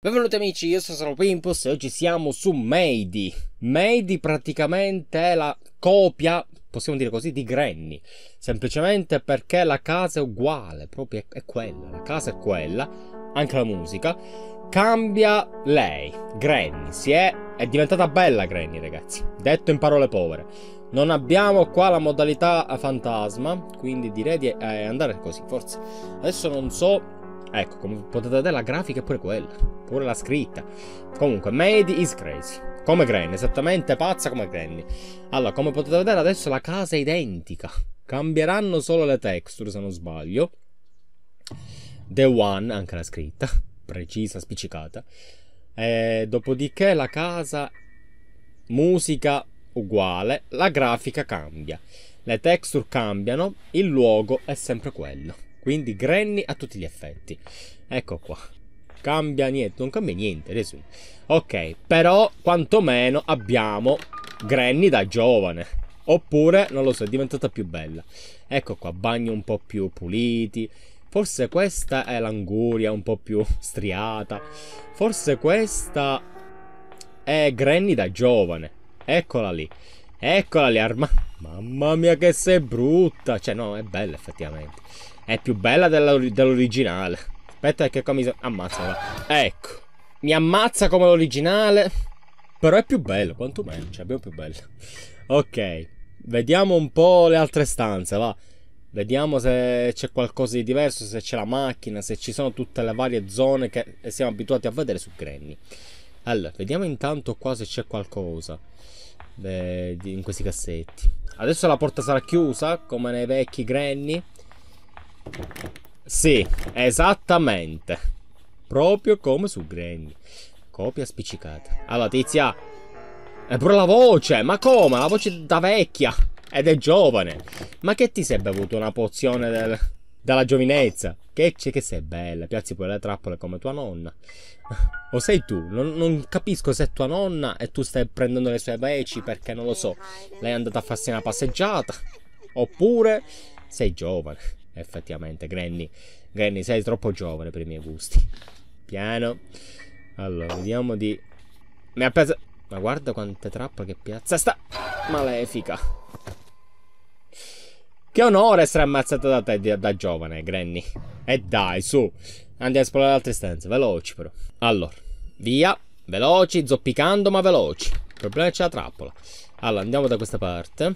Benvenuti amici, io sono Pimpos e oggi siamo su Meidi. Meidi praticamente è la copia, possiamo dire così, di Granny. Semplicemente perché la casa è uguale, proprio è quella, la casa è quella, anche la musica. Cambia lei, Granny, si è, è diventata bella Granny ragazzi, detto in parole povere. Non abbiamo qua la modalità fantasma, quindi direi di eh, andare così, forse. Adesso non so Ecco, come potete vedere la grafica è pure quella, pure la scritta. Comunque, Made is crazy. Come Granny, esattamente pazza come Granny. Allora, come potete vedere adesso la casa è identica. Cambieranno solo le texture, se non sbaglio. The One, anche la scritta, precisa, spiccicata. E dopodiché la casa, musica uguale, la grafica cambia. Le texture cambiano, il luogo è sempre quello. Quindi Granny a tutti gli effetti. Ecco qua. Cambia niente, non cambia niente. Adesso... Ok, però quantomeno abbiamo Granny da giovane. Oppure, non lo so, è diventata più bella. Ecco qua, bagni un po' più puliti. Forse questa è l'anguria un po' più striata. Forse questa è Granny da giovane. Eccola lì. Eccola lì, arma... Mamma mia che sei brutta! Cioè, no, è bella effettivamente. È più bella dell'or- dell'originale. Aspetta che qua mi... Ammazzala. Ecco. Mi ammazza come l'originale. Però è più bello, quantomeno. Cioè, abbiamo più bello. Ok. Vediamo un po' le altre stanze, va. Vediamo se c'è qualcosa di diverso, se c'è la macchina, se ci sono tutte le varie zone che siamo abituati a vedere su Granny. Allora, vediamo intanto qua se c'è qualcosa eh, in questi cassetti. Adesso la porta sarà chiusa, come nei vecchi Granny. Sì, esattamente. Proprio come su Granny. Copia spiccicata. Allora, tizia. È eh, pure la voce. Ma come? La voce da vecchia. Ed è giovane. Ma che ti sei bevuto una pozione del... dalla giovinezza? Che c'è che sei bella. Piazzi pure le trappole come tua nonna. o sei tu? Non, non, capisco se è tua nonna e tu stai prendendo le sue veci perché non lo so. Lei è andata a farsi una passeggiata. Oppure sei giovane effettivamente. Granny, Granny sei troppo giovane per i miei gusti. Piano. Allora, vediamo di... Mi ha preso... Ma guarda quante trappole che piazza sta... Malefica. Che onore essere ammazzato da te da, da giovane, Granny. E dai, su. Andiamo a esplorare altre stanze. Veloci, però. Allora, via. Veloci, zoppicando, ma veloci. Il problema è c'è la trappola. Allora, andiamo da questa parte.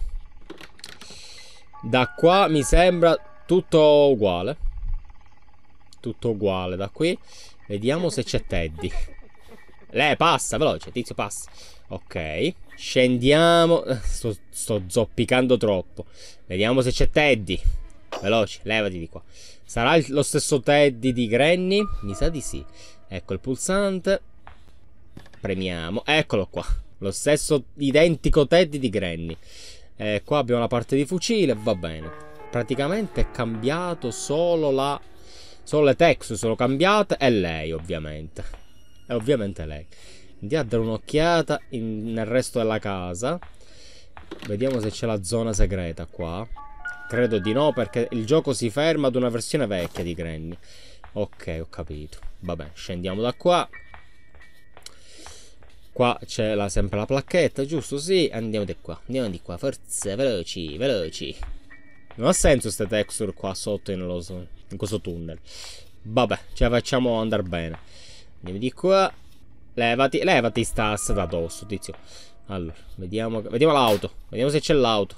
Da qua mi sembra tutto uguale. Tutto uguale da qui. Vediamo se c'è Teddy. Lei passa, veloce, tizio passa. Ok, scendiamo. Sto, sto zoppicando troppo. Vediamo se c'è Teddy. Veloce, levati di qua. Sarà il, lo stesso Teddy di Granny? Mi sa di sì. Ecco il pulsante. Premiamo. Eccolo qua. Lo stesso identico Teddy di Granny. Eh, qua abbiamo la parte di fucile, va bene praticamente è cambiato solo la... Solo le texture sono cambiate e lei ovviamente. E ovviamente lei. Andiamo a dare un'occhiata in... nel resto della casa. Vediamo se c'è la zona segreta qua. Credo di no perché il gioco si ferma ad una versione vecchia di Granny. Ok, ho capito. Vabbè, scendiamo da qua. Qua c'è sempre la placchetta, giusto? Sì, andiamo di qua. Andiamo di qua, forza, veloci, veloci. Non ha senso queste texture qua sotto in, so, in questo tunnel. Vabbè, ce la facciamo andare bene. Andiamo di qua. Levati, levati sta, sta da dosso, tizio. Allora, vediamo, vediamo l'auto. Vediamo se c'è l'auto.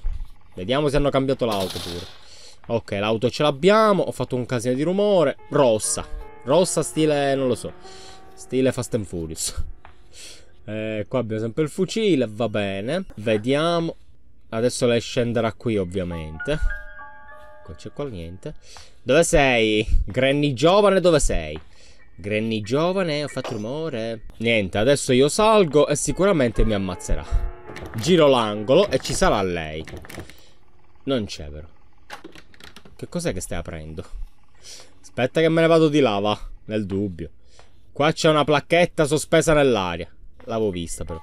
Vediamo se hanno cambiato l'auto pure. Ok, l'auto ce l'abbiamo. Ho fatto un casino di rumore. Rossa. Rossa stile, non lo so. Stile Fast and Furious. Eh, qua abbiamo sempre il fucile, va bene. Vediamo. Adesso lei scenderà qui, ovviamente non ecco, c'è qua niente. Dove sei? Granny giovane, dove sei? Granny giovane, ho fatto rumore. Niente, adesso io salgo e sicuramente mi ammazzerà. Giro l'angolo e ci sarà lei. Non c'è però. Che cos'è che stai aprendo? Aspetta che me ne vado di lava, nel dubbio. Qua c'è una placchetta sospesa nell'aria. L'avevo vista però.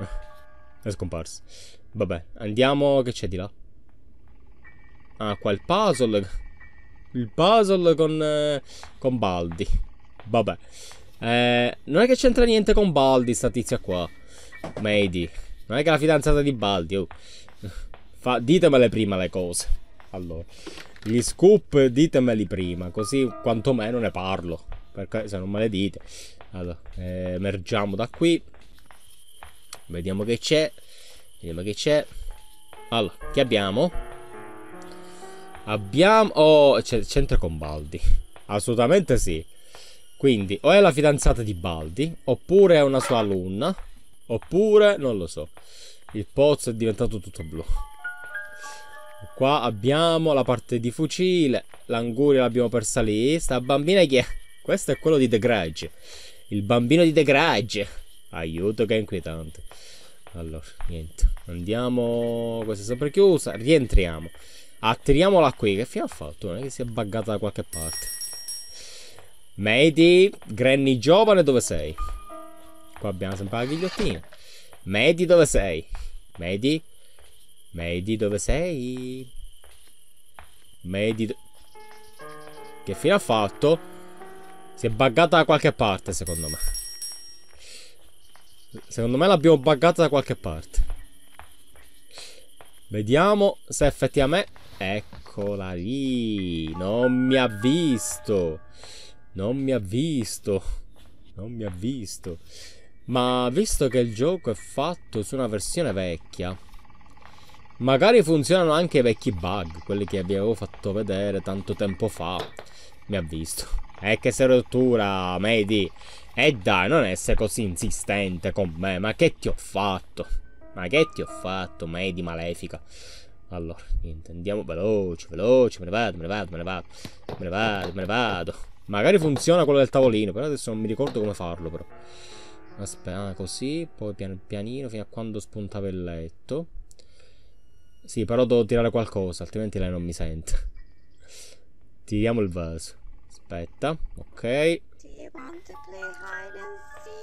Eh, è scomparsa. Vabbè, andiamo che c'è di là. Ah, qua il puzzle. Il puzzle con, eh, con Baldi. Vabbè. Eh, non è che c'entra niente con Baldi, sta tizia qua. Mady. Non è che è la fidanzata di Baldi. Oh. Fa, ditemele prima le cose. Allora. Gli scoop ditemeli prima, così quantomeno ne parlo. Perché se non me le dite. Allora, eh, emergiamo da qui. Vediamo che c'è. Vediamo che c'è. Allora, che abbiamo? Abbiamo... Oh, c'entra con Baldi. Assolutamente sì. Quindi, o è la fidanzata di Baldi, oppure è una sua alunna, oppure... non lo so. Il pozzo è diventato tutto blu. Qua abbiamo la parte di fucile, l'anguria l'abbiamo persa lì. Sta bambina chi è? Questo è quello di The Grudge. Il bambino di The Grudge. Aiuto che è inquietante. Allora, niente. Andiamo... Questa è sempre chiusa. Rientriamo. Attiriamola qui. Che fine ha fatto? Non è che si è buggata da qualche parte. Medi, Granny giovane, dove sei? Qua abbiamo sempre la ghigliottina. Medi, dove sei? Medi? Medi, dove sei? Medi... Do... Che fine ha fatto? Si è buggata da qualche parte, secondo me. Secondo me l'abbiamo buggata da qualche parte. Vediamo se effettivamente... Eccola lì. Non mi ha visto. Non mi ha visto. Non mi ha visto. Ma visto che il gioco è fatto su una versione vecchia, magari funzionano anche i vecchi bug, quelli che vi avevo fatto vedere tanto tempo fa. Mi ha visto. E eh, che se rottura, Medi. E eh dai, non essere così insistente con me. Ma che ti ho fatto? Ma che ti ho fatto, Medi malefica? Allora, niente, andiamo veloce, veloce, me ne vado, me ne vado, me ne vado, me ne vado, me ne vado. Magari funziona quello del tavolino, però adesso non mi ricordo come farlo, però. Aspetta, ah, così, poi pian, pianino, fino a quando spuntava il letto. Sì, però devo tirare qualcosa, altrimenti lei non mi sente. Tiriamo il vaso. Aspetta, ok.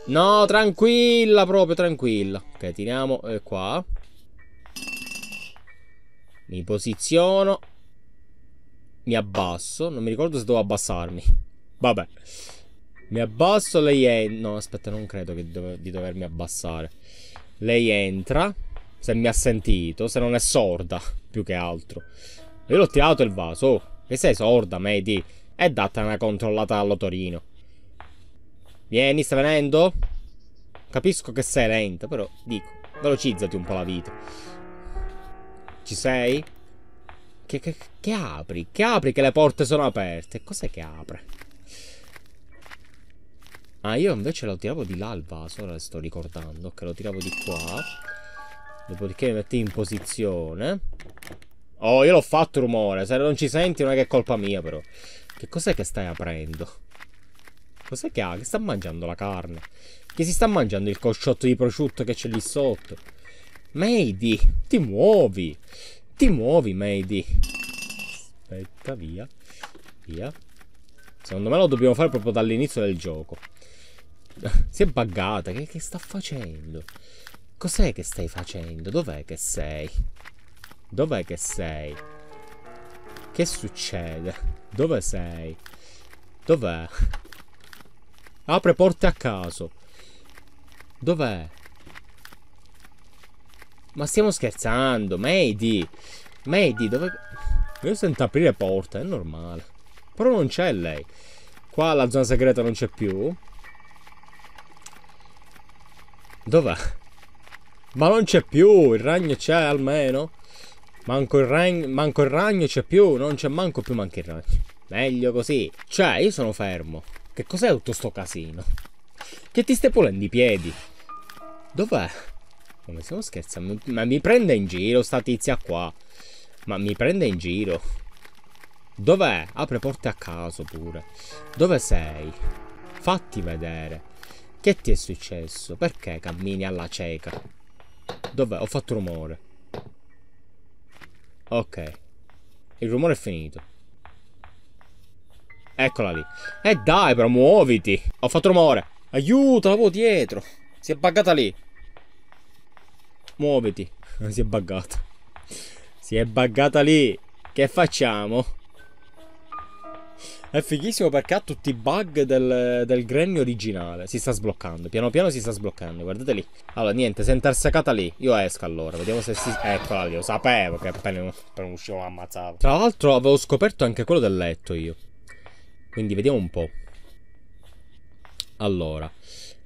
No, tranquilla, proprio tranquilla. Ok, tiriamo eh, qua. Mi posiziono. Mi abbasso. Non mi ricordo se devo abbassarmi. Vabbè. Mi abbasso, lei entra. No, aspetta, non credo dove... di dovermi abbassare. Lei entra. Se mi ha sentito, se non è sorda, più che altro. Io l'ho tirato il vaso. Oh, che sei sorda, Medi? è data una controllata all'otorino, Vieni, sta venendo? Capisco che sei lenta, però dico, velocizzati un po' la vita. Ci sei? Che, che, che apri? Che apri che le porte sono aperte? Cos'è che apre? Ah, io invece lo tiravo di là il vaso, ora sto ricordando Ok, lo tiravo di qua. Dopodiché mi metti in posizione. Oh, io l'ho fatto rumore. Se non ci senti non è che è colpa mia, però. Che cos'è che stai aprendo? Cos'è che ha? Che sta mangiando la carne? Che si sta mangiando il cosciotto di prosciutto che c'è lì sotto? Mady, ti muovi! Ti muovi, Mady! Aspetta, via. Via. Secondo me lo dobbiamo fare proprio dall'inizio del gioco. si è buggata. Che, che sta facendo? Cos'è che stai facendo? Dov'è che sei? Dov'è che sei? Che succede? Dove sei? Dov'è? Apre porte a caso. Dov'è? Ma stiamo scherzando, Medi. Medi, dove... Io sento aprire porte, è normale. Però non c'è lei. Qua la zona segreta non c'è più. Dov'è? Ma non c'è più, il ragno c'è almeno. Manco il, ragno, manco il ragno c'è più, non c'è manco più manco il ragno. Meglio così. Cioè, io sono fermo. Che cos'è tutto sto casino? Che ti stai pulendo i piedi? Dov'è? come se non scherzando? Ma mi prende in giro sta tizia qua. Ma mi prende in giro. Dov'è? Apre porte a caso pure. Dove sei? Fatti vedere. Che ti è successo? Perché cammini alla cieca? Dov'è? Ho fatto rumore. Ok. Il rumore è finito. Eccola lì. E eh dai, però muoviti. Ho fatto rumore. Aiuto, vuoi dietro. Si è buggata lì. Muoviti. Si è buggata. Si è buggata lì. Che facciamo? È fighissimo perché ha tutti i bug del, del Granny originale. Si sta sbloccando. Piano piano si sta sbloccando. Guardate lì. Allora, niente, si è interseccata lì. Io esco allora. Vediamo se si. Eccola lì. Lo sapevo che appena, appena uscivo ammazzavo. Tra l'altro, avevo scoperto anche quello del letto io. Quindi vediamo un po'. Allora.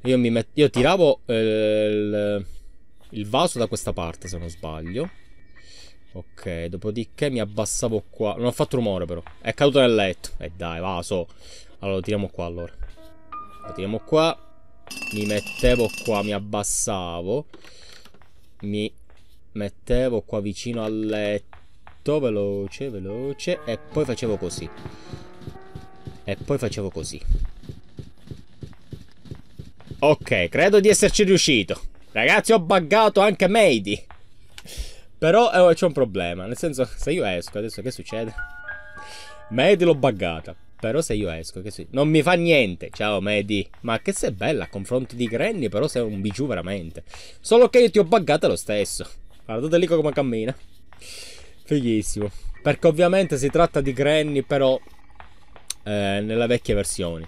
Io mi metto. Io tiravo. Eh, il il vaso da questa parte, se non sbaglio. Ok, dopodiché mi abbassavo qua. Non ho fatto rumore, però. È caduto nel letto. E eh dai, vaso. Allora, lo tiriamo qua, allora. Lo tiriamo qua. Mi mettevo qua, mi abbassavo. Mi mettevo qua vicino al letto. Veloce, veloce. E poi facevo così. E poi facevo così. Ok, credo di esserci riuscito. Ragazzi, ho buggato anche Mady. Però eh, oh, c'è un problema. Nel senso, se io esco adesso che succede? Mady l'ho buggata. Però se io esco, che sì. Non mi fa niente. Ciao Medi. Ma che sei bella a confronto di Granny, però sei un bijou veramente. Solo che io ti ho buggata lo stesso. Guardate lì come cammina. Fighissimo. Perché ovviamente si tratta di Granny, però eh, nella vecchia versione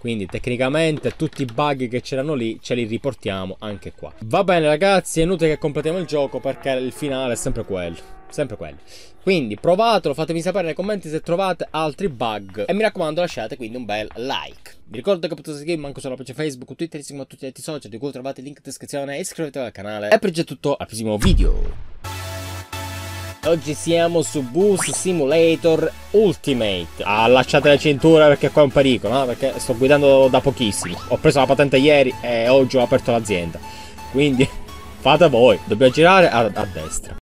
quindi tecnicamente tutti i bug che c'erano lì ce li riportiamo anche qua va bene ragazzi è inutile che completiamo il gioco perché il finale è sempre quello sempre quello quindi provatelo fatemi sapere nei commenti se trovate altri bug e mi raccomando lasciate quindi un bel like vi ricordo che potete seguirmi anche sulla pagina facebook twitter insieme a tutti gli altri social di cui trovate il link in descrizione iscrivetevi al canale e per è tutto al prossimo video Oggi siamo su Bus Simulator Ultimate. Allacciate ah, la cintura perché qua è un pericolo, no? Perché sto guidando da pochissimo. Ho preso la patente ieri e oggi ho aperto l'azienda. Quindi fate voi. Dobbiamo girare a, a destra.